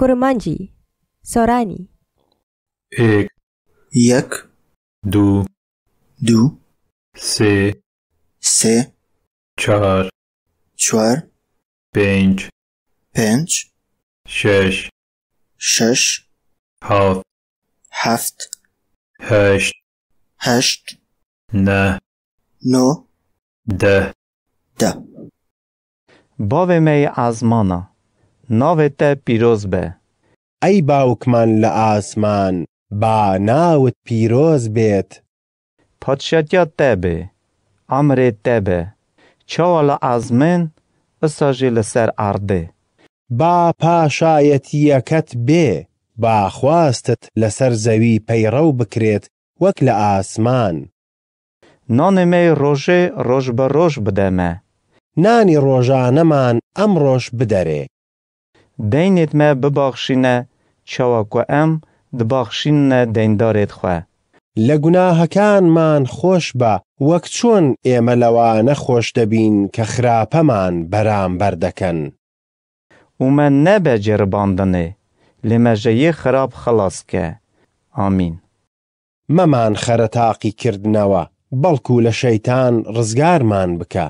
Kurmanji, Sorani. Ek. Jak. Du. Du. Se. Se. Czar. Czar. Pięć. Pięć. Sześć. Sześć. Haft. Haft. Heszt. Heszt. Ne. No. De. De. Bowy mej azmona. ناوێتە پیرۆز بە ئەی باوکمان لە ئاسمان با ناوت پیرۆز بێت پادشاتیا تە بێ ئەمرێ تە بێ چاوە لە ئازمێن ئەساژێ لەسەر ئاردێ با پاشایەتیەکەت بێ باخواستت لەسەر زەوی پەیڕە و بکرێت وەک لە ئاسمان نانێمەی ڕۆژێ ڕۆژ بە ڕۆژ بدەمە نانی ڕۆژانەمان ئەم ڕۆژ بدەرێ دەینێت me bibaxşîne çawa ku em dibaxşînne deindarêt xwe لە گوناهەکانمان خۆش بە وەک چۆن ئێمە لەوانە خۆش دەبین کە خراپەمان بەرامبەر دەکەن ومە نەبە جێرباندنێ لێمەژەیە خراپ خلاصکە ئامین مەمان خەرەتاقی کردنەوە بەڵکو لە شەیتان ڕزگارمان بکە